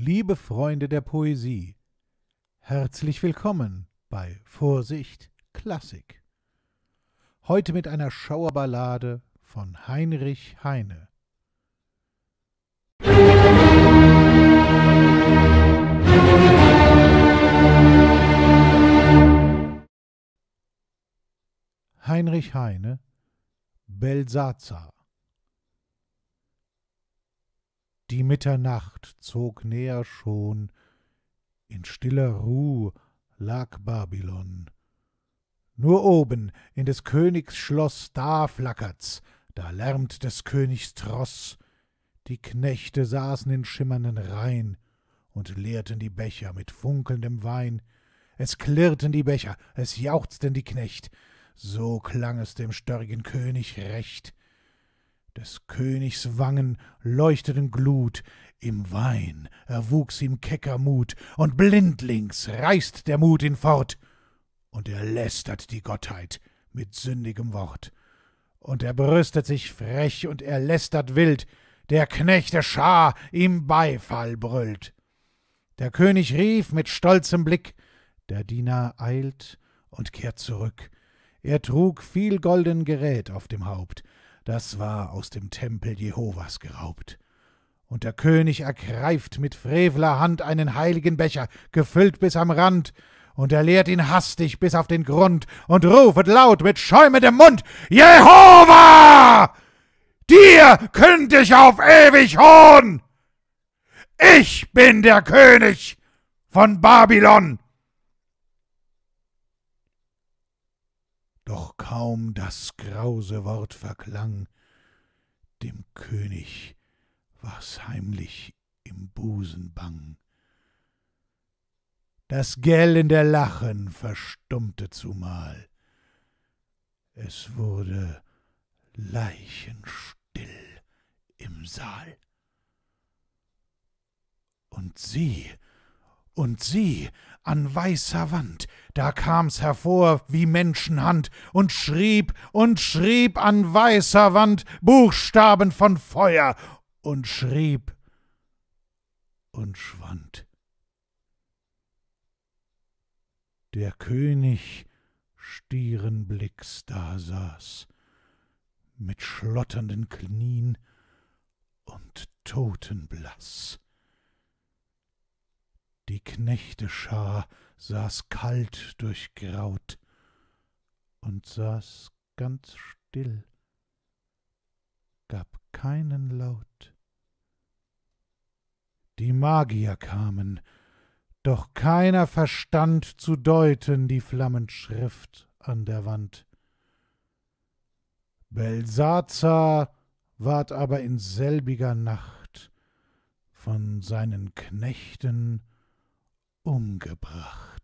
Liebe Freunde der Poesie, herzlich willkommen bei Vorsicht Klassik. Heute mit einer Schauerballade von Heinrich Heine. Heinrich Heine Belsazar Die Mitternacht zog näher schon, in stiller Ruh lag Babylon. Nur oben in des Königs Schloss da flackert's, da lärmt des Königs Tross. Die Knechte saßen in schimmernden Reihen und leerten die Becher mit funkelndem Wein. Es klirrten die Becher, es jauchzten die Knecht, so klang es dem störrigen König recht des Königs Wangen leuchteten Glut, im Wein erwuchs ihm kecker Mut, und blindlings reißt der Mut ihn fort, und er lästert die Gottheit mit sündigem Wort, und er brüstet sich frech und er lästert wild, der Knechte Schar ihm Beifall brüllt. Der König rief mit stolzem Blick, der Diener eilt und kehrt zurück. Er trug viel golden Gerät auf dem Haupt, das war aus dem Tempel Jehovas geraubt. Und der König ergreift mit frevler Hand einen heiligen Becher, gefüllt bis am Rand, und er leert ihn hastig bis auf den Grund und rufet laut mit schäumendem Mund: Jehova! Dir könnt ich auf ewig hohn! Ich bin der König von Babylon! doch kaum das grause Wort verklang, dem König war's heimlich im Busen bang. Das gellende Lachen verstummte zumal, es wurde leichenstill im Saal. Und sie und sieh, an weißer Wand, da kam's hervor wie Menschenhand und schrieb und schrieb an weißer Wand Buchstaben von Feuer und schrieb und schwand. Der König stieren Blicks da saß, mit schlotternden Knien und totenblass. Knechtesschar saß kalt durchgraut und saß ganz still, gab keinen Laut. Die Magier kamen, doch keiner verstand zu deuten die Flammenschrift an der Wand. Belsazar ward aber in selbiger Nacht von seinen Knechten umgebracht.